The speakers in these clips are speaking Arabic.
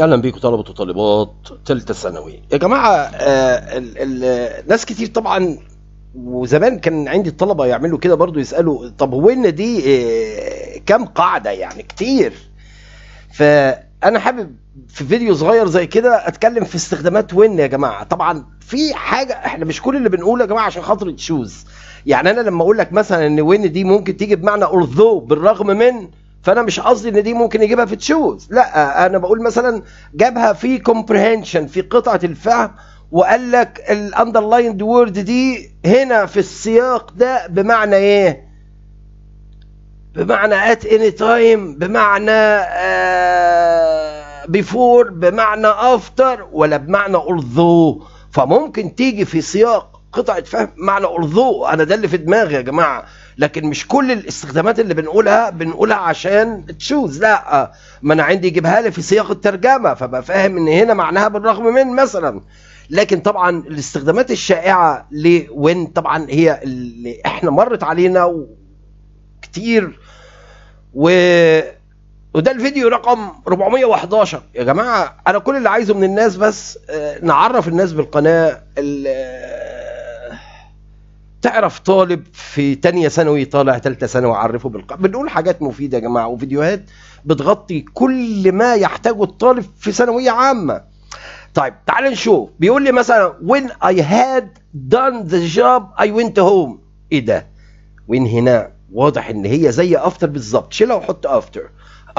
اهلا بيكم طلبه وطالبات ثالثه ثانوي يا جماعه آه الـ الـ ناس كتير طبعا وزمان كان عندي الطلبه يعملوا كده برضو يسالوا طب وين دي آه كام قاعده يعني كتير فانا حابب في فيديو صغير زي كده اتكلم في استخدامات وين يا جماعه طبعا في حاجه احنا مش كل اللي بنقوله يا جماعه عشان خاطر تشوز يعني انا لما اقول لك مثلا ان وين دي ممكن تيجي بمعنى although بالرغم من فانا مش قصدي ان دي ممكن يجيبها في تشوز لا انا بقول مثلا جابها في كومبريهنشن في قطعه الفهم وقال لك الاندرلايند وورد دي هنا في السياق ده بمعنى ايه بمعنى ات اني تايم بمعنى بيفور آه، بمعنى افتر ولا بمعنى although فممكن تيجي في سياق قطعه فهم معنى ارضو انا ده اللي في دماغي يا جماعه لكن مش كل الاستخدامات اللي بنقولها بنقولها عشان تشوز لا آه، ما انا عندي يجيبها لي في سياق الترجمه فبقى فاهم ان هنا معناها بالرغم من مثلا لكن طبعا الاستخدامات الشائعه لوين طبعا هي اللي احنا مرت علينا كتير و وده الفيديو رقم 411 يا جماعه انا كل اللي عايزه من الناس بس آه، نعرف الناس بالقناه تعرف طالب في تانية ثانوي طالع تالتة ثانوي عرفه بالق... بنقول حاجات مفيدة يا جماعة وفيديوهات بتغطي كل ما يحتاجه الطالب في ثانوية عامة طيب تعال نشوف بيقول لي مثلا when I had done the job I went home ايه ده وين هنا واضح ان هي زي after بالظبط شيلها وحط after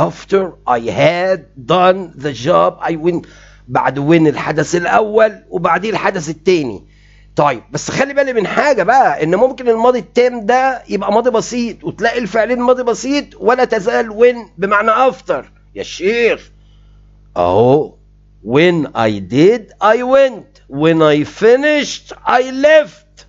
after I had done the job I went بعد وين الحدث الاول وبعديه الحدث الثاني طيب بس خلي بالي من حاجه بقى ان ممكن الماضي التام ده يبقى ماضي بسيط وتلاقي الفعلين ماضي بسيط ولا تزال وين بمعنى افتر يا شيخ اهو when I did I went when I finished I left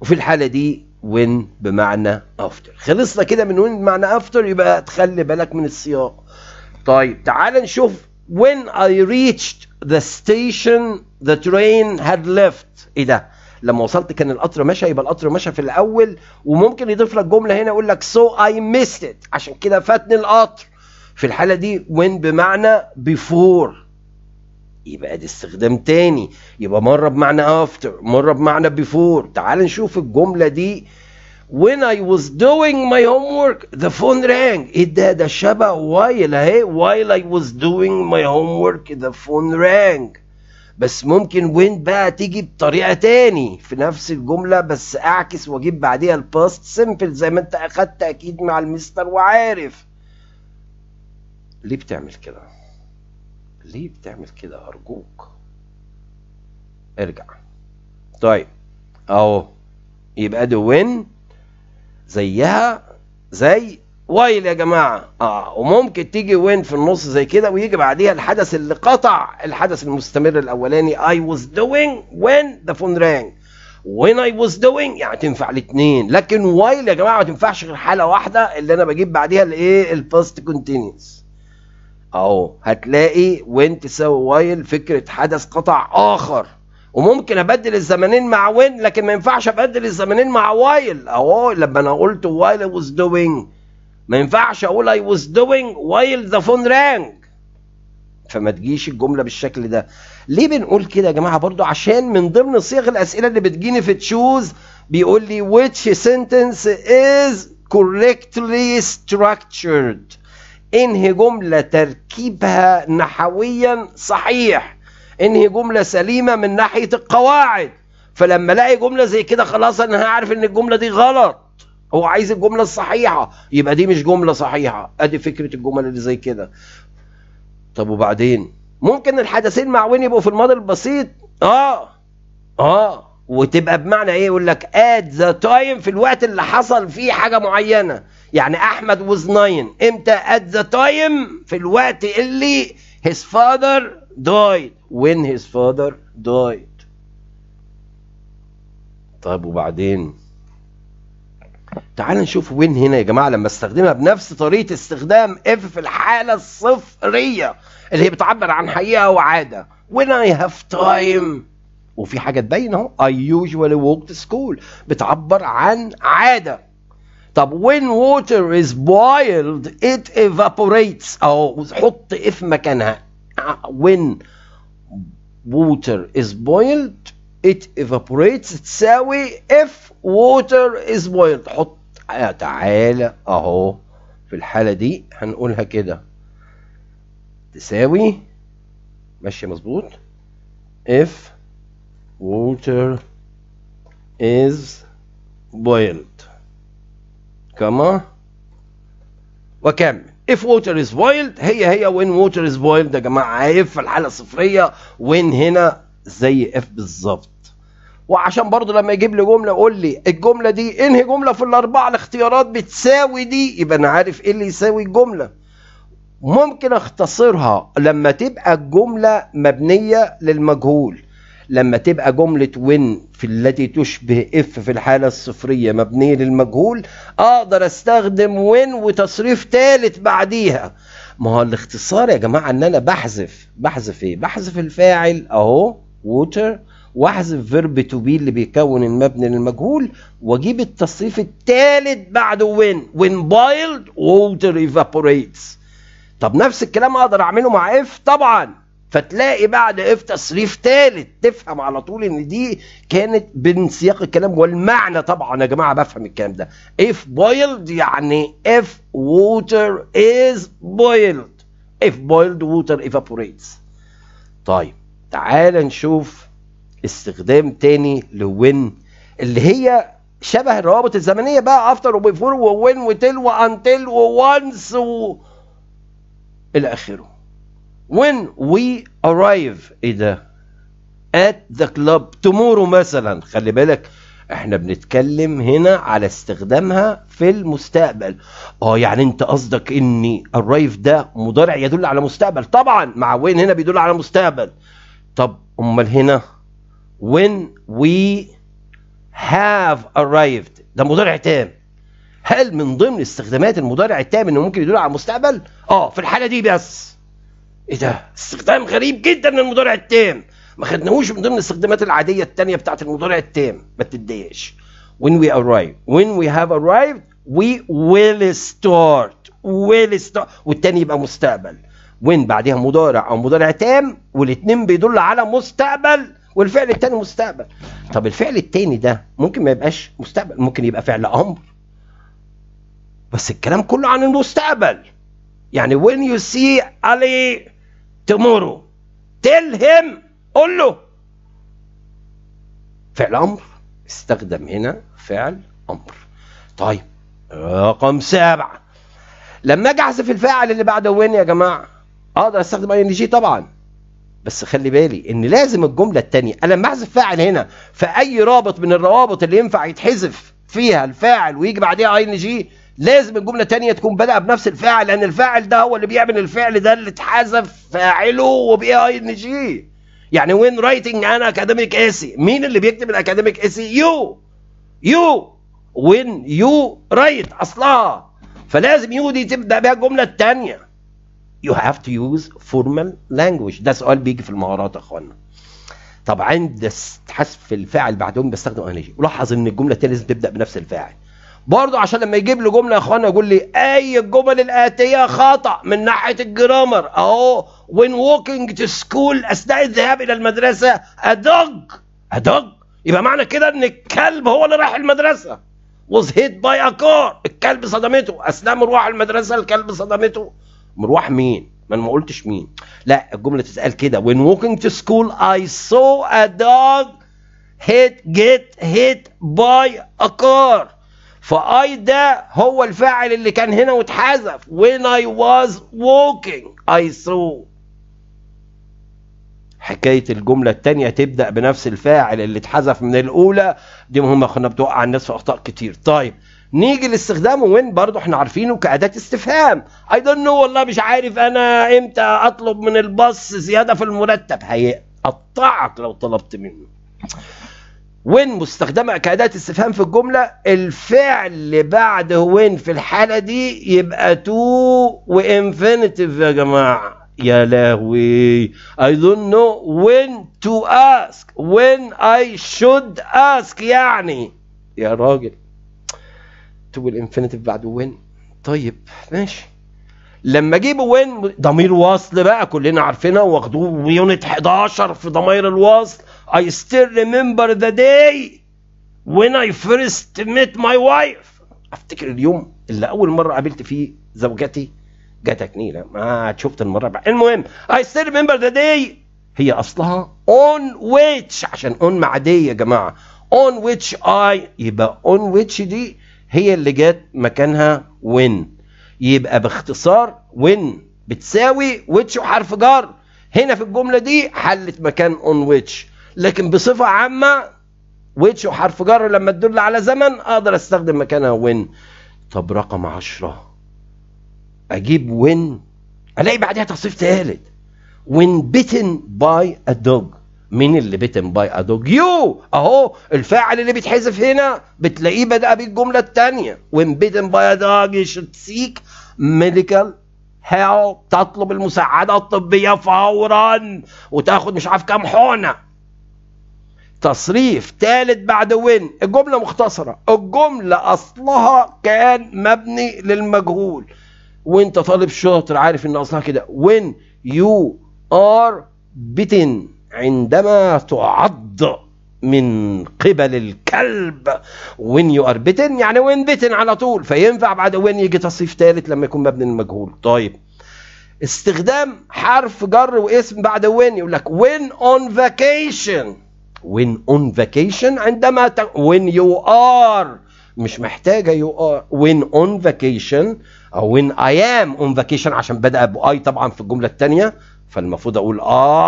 وفي الحالة دي when بمعنى after خلصنا كده من when بمعنى after يبقى تخلي بالك من السياق طيب تعال نشوف when I reached the station the train had left ايه ده لما وصلت كان القطر مشى يبقى القطر مشى في الاول وممكن يضيف لك جمله هنا يقول لك so I missed it عشان كده فاتني القطر في الحاله دي when بمعنى before يبقى ده استخدام تاني يبقى مره بمعنى after مره بمعنى before تعال نشوف الجمله دي when I was doing my homework the phone rang ايه ده ده الشبع while اهي eh? while I was doing my homework the phone rang بس ممكن when بقى تيجي بطريقه تاني في نفس الجمله بس اعكس واجيب بعديها الباست سيمبل زي ما انت اخدت اكيد مع المستر وعارف ليه بتعمل كده ليه بتعمل كده ارجوك ارجع طيب اهو يبقى ده when زيها زي وايل يا جماعة اه وممكن تيجي وين في النص زي كده ويجي بعديها الحدث اللي قطع الحدث المستمر الاولاني I was doing when the phone rang when I was doing يعني تنفع الاثنين لكن وايل يا جماعة ما تنفعش غير حالة واحدة اللي انا بجيب بعديها الايه الباست كونتينيوس اهو هتلاقي وين تساوي وايل فكرة حدث قطع اخر وممكن ابدل الزمانين مع وين لكن ما ينفعش ابدل الزمانين مع وايل اهو لما انا قلت وايل اي واز دوينج ما ينفعش اقول اي واز دوينج وايل ذا فون رانج فما تجيش الجمله بالشكل ده ليه بنقول كده يا جماعه برضو عشان من ضمن صيغ الاسئله اللي بتجيني في تشوز بيقول لي which sentence is correctly structured انهي جمله تركيبها نحويا صحيح انهي جملة سليمة من ناحية القواعد فلما الاقي جملة زي كده خلاص انا هعرف ان الجملة دي غلط هو عايز الجملة الصحيحة يبقى دي مش جملة صحيحة ادي فكرة الجمل اللي زي كده طب وبعدين ممكن الحدثين مع وين يبقوا في الماضي البسيط اه اه وتبقى بمعنى ايه يقول لك اد ذا تايم في الوقت اللي حصل فيه حاجه معينه يعني احمد وزناين امتى اد ذا تايم في الوقت اللي his father died when his father died طيب وبعدين تعال نشوف وين هنا يا جماعه لما استخدمها بنفس طريقه استخدام اف في الحاله الصفريه اللي هي بتعبر عن حقيقه وعاده when I have time وفي حاجه تبين اهو I usually walk to school بتعبر عن عاده طب when water is boiled it evaporates اهو حط اف مكانها when water is boiled it evaporates تساوي if water is boiled حط تعالى اهو في الحالة دي هنقولها كده تساوي ماشية مظبوط if water is boiled كما وكمل if water is boiled هي هي when water is boiled يا جماعة if الحالة الصفرية when هنا زي if بالظبط وعشان برضه لما يجيب لي جمله يقول لي الجمله دي انهي جمله في الاربعه الاختيارات بتساوي دي يبقى انا عارف ايه اللي يساوي الجمله ممكن اختصرها لما تبقى الجمله مبنيه للمجهول لما تبقى جملة وين في التي تشبه اف في الحالة الصفرية مبنية للمجهول اقدر استخدم وين وتصريف ثالث بعديها ما هو الاختصار يا جماعة ان انا بحذف بحذف ايه بحذف الفاعل اهو ووتر واحذف فيرب تو بي اللي بيكون المبني للمجهول واجيب التصريف الثالث بعده وين وين بايلد ووتر ايفابوريتس طب نفس الكلام اقدر اعمله مع اف طبعا فتلاقي بعد اف تصريف ثالث تفهم على طول ان دي كانت بين سياق الكلام والمعنى طبعا يا جماعه بفهم الكلام ده اف بويلد يعني اف ووتر از بويلد اف بويلد ووتر ايفابوريتس طيب تعال نشوف استخدام تاني لوين اللي هي شبه الروابط الزمنيه بقى افتر وبيفور ووين وتل وانتل ووانس و الى اخره when we arrive ايه ده at the club tomorrow مثلا خلي بالك احنا بنتكلم هنا على استخدامها في المستقبل اه يعني انت قصدك اني arrive ده مضارع يدل على مستقبل طبعا مع وين هنا بيدل على مستقبل طب امال هنا when we have arrived ده مضارع تام هل من ضمن استخدامات المضارع التام انه ممكن يدل على المستقبل اه في الحاله دي بس ايه ده استخدام غريب جدا للمضارع التام ما خدناهوش من ضمن الاستخدامات العاديه الثانيه بتاعه المضارع التام ما تتضايقش when we arrive when we have arrived we will start will start والتاني يبقى مستقبل when بعدها مضارع او مضارع تام والاثنين بيدل على مستقبل والفعل التاني مستقبل طب الفعل التاني ده ممكن ما يبقاش مستقبل ممكن يبقى فعل امر بس الكلام كله عن المستقبل يعني when you see Ali تمورو تلهم him قول له فعل امر استخدم هنا فعل امر طيب رقم سبعة لما اجي احذف الفاعل اللي بعده وين يا جماعه اقدر استخدم اي ان جي طبعا بس خلي بالي ان لازم الجمله الثانيه انا لما احذف فاعل هنا في اي رابط من الروابط اللي ينفع يتحذف فيها الفاعل ويجي بعديها اي ان جي لازم الجملة تانية تكون بدأ بنفس الفاعل لأن الفاعل ده هو اللي بيعمل الفعل ده اللي اتحذف فاعله وبي اي ان جي يعني وين رايتنج انا اكاديميك اسي مين اللي بيكتب الاكاديميك اسي يو يو وين يو رايت اصلها فلازم يو دي تبدا بيها الجمله الثانيه يو هاف تو يوز فورمال لانجوج ده سؤال بيجي في المهارات يا اخوانا طب عند حذف الفاعل بعدهم بستخدم جي ولاحظ ان الجمله الثانيه لازم تبدا بنفس الفاعل برضه عشان لما يجيب لي جمله يا اخوانا يقول لي اي الجمل الاتيه خطا من ناحيه الجرامر اهو وين ووكينج تو سكول اثناء الذهاب الى المدرسه ادوج ادوج يبقى معنى كده ان الكلب هو اللي راح المدرسه was hit by a car الكلب صدمته اثناء مروح المدرسه الكلب صدمته مروح مين؟ ما انا ما قلتش مين لا الجمله تتقال كده when walking to school I saw a dog hit get hit by a car فاي ده هو الفاعل اللي كان هنا واتحذف when I was walking I saw حكاية الجملة التانية تبدأ بنفس الفاعل اللي اتحذف من الأولى دي مهمة كنا بتوقع الناس في أخطاء كتير طيب نيجي لاستخدامه وين برضه احنا عارفينه كأداة استفهام I don't know والله مش عارف أنا إمتى أطلب من الباص زيادة في المرتب هيقطعك لو طلبت منه وين مستخدمة كأداة استفهام في الجملة الفعل بعد وين في الحالة دي يبقى تو وإنفينيتيف يا جماعة يا لهوي I don't know when to ask when I should ask يعني يا راجل تو والإنفينيتيف بعد وين طيب ماشي لما اجيب وين ضمير وصل بقى كلنا عارفينها واخدوه يونت 11 في ضمائر الوصل I still remember the day when I first met my wife افتكر اليوم اللي اول مره قابلت فيه زوجتي جاتك نيلة ما شفت المرة بقى المهم I still remember the day هي اصلها on which عشان on مع دي يا جماعة on which I يبقى on which دي هي اللي جت مكانها when يبقى باختصار when بتساوي which وحرف جر هنا في الجملة دي حلت مكان on which لكن بصفة عامة which وحرف جر لما تدل على زمن اقدر استخدم مكانها when طب رقم عشرة اجيب when الاقي بعدها تصريف ثالث when bitten by a dog مين اللي بيتن باي ادوج يو اهو الفاعل اللي بيتحذف هنا بتلاقيه بدأ بالجمله الثانيه وين بيتن باي ادوج دوج شود سيك ميديكال هيلب تطلب المساعده الطبيه فورا وتاخد مش عارف كام حقنه تصريف ثالث بعد وين الجملة مختصرة الجملة أصلها كان مبني للمجهول وانت طالب شاطر عارف ان اصلها كده when you are bitten عندما تعض من قبل الكلب when you are bitten يعني when bitten على طول فينفع بعد when يجي تصريف ثالث لما يكون مبني للمجهول طيب استخدام حرف جر واسم بعد when يقول لك when on vacation when on vacation عندما ت... when you are مش محتاجة you are when on vacation أو when I am on vacation عشان بدأ I طبعا في الجملة الثانية فالمفروض أقول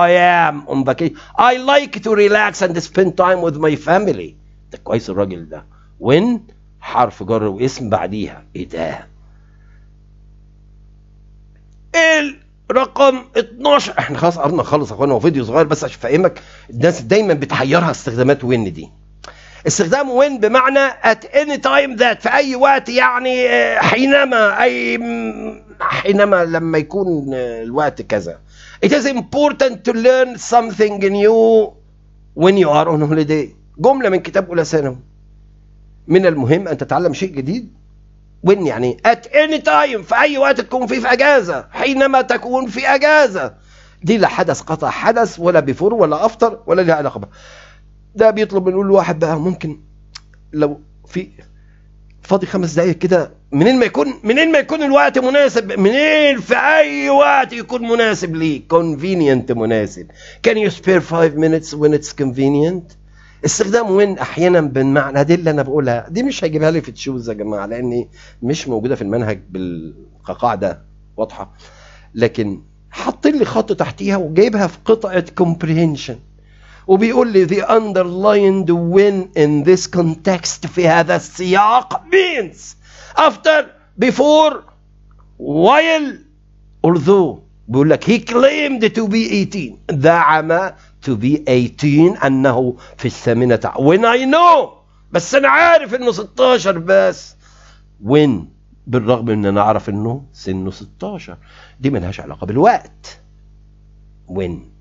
I am on vacation I like to relax and spend time with my family ده كويس الراجل ده when حرف جر واسم بعديها إيه ده؟ رقم 12 احنا خلاص قربنا نخلص يا اخوانا هو فيديو صغير بس عشان افهمك الناس دايما بتحيرها استخدامات وين دي استخدام وين بمعنى at any time that في اي وقت يعني آه، حينما اي حينما لما يكون آه، الوقت كذا it is important to learn something new when you are on holiday جمله من كتاب اولى ثانوي من المهم ان تتعلم شيء جديد وين يعني ات اني تايم في اي وقت تكون فيه في اجازه حينما تكون في اجازه دي لا حدث قطع حدث ولا بيفور ولا افطر ولا لها علاقه بها ده بيطلب من الواحد بقى ممكن لو في فاضي خمس دقايق كده منين ما يكون منين ما يكون الوقت مناسب منين في اي وقت يكون مناسب ليك كونفينينت مناسب كان يو سبير 5 مينتس وين اتس كونفينينت استخدام وين احيانا بالمعنى دي اللي انا بقولها دي مش هيجيبها لي في تشوز يا جماعه لان مش موجوده في المنهج كقاعده واضحه لكن حاطين لي خط تحتيها وجايبها في قطعه كومبريهنشن وبيقول لي the underlined when in this context في هذا السياق means after before while although بيقول لك he claimed to be 18 زعم to be 18 أنه في الثامنة when I know بس أنا عارف إنه 16 بس when بالرغم إن أنا أعرف إنه سنه 16 دي ملهاش علاقة بالوقت when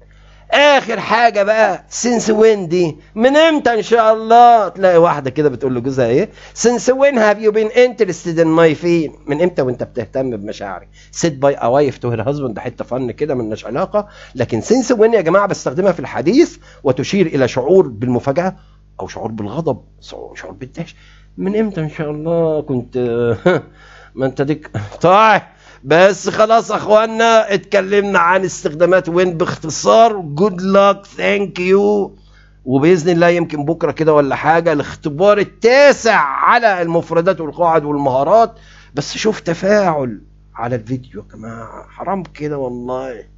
اخر حاجه بقى سينس وين دي من امتى ان شاء الله تلاقي واحده كده بتقول لجوزها ايه سينس وين هاف يو بين انترستد ان ماي فين من امتى وانت بتهتم بمشاعري سيت باي اوايف تو هير هازبند حته فن كده ملناش علاقه لكن سينس وين يا جماعه بستخدمها في الحديث وتشير الى شعور بالمفاجاه او شعور بالغضب شعور بالدهش من امتى ان شاء الله كنت ما انت ديك طيب بس خلاص اخواننا اتكلمنا عن استخدامات وين باختصار جود لك ثانك يو وباذن الله يمكن بكره كده ولا حاجه الاختبار التاسع على المفردات والقواعد والمهارات بس شوف تفاعل على الفيديو يا جماعه حرام كده والله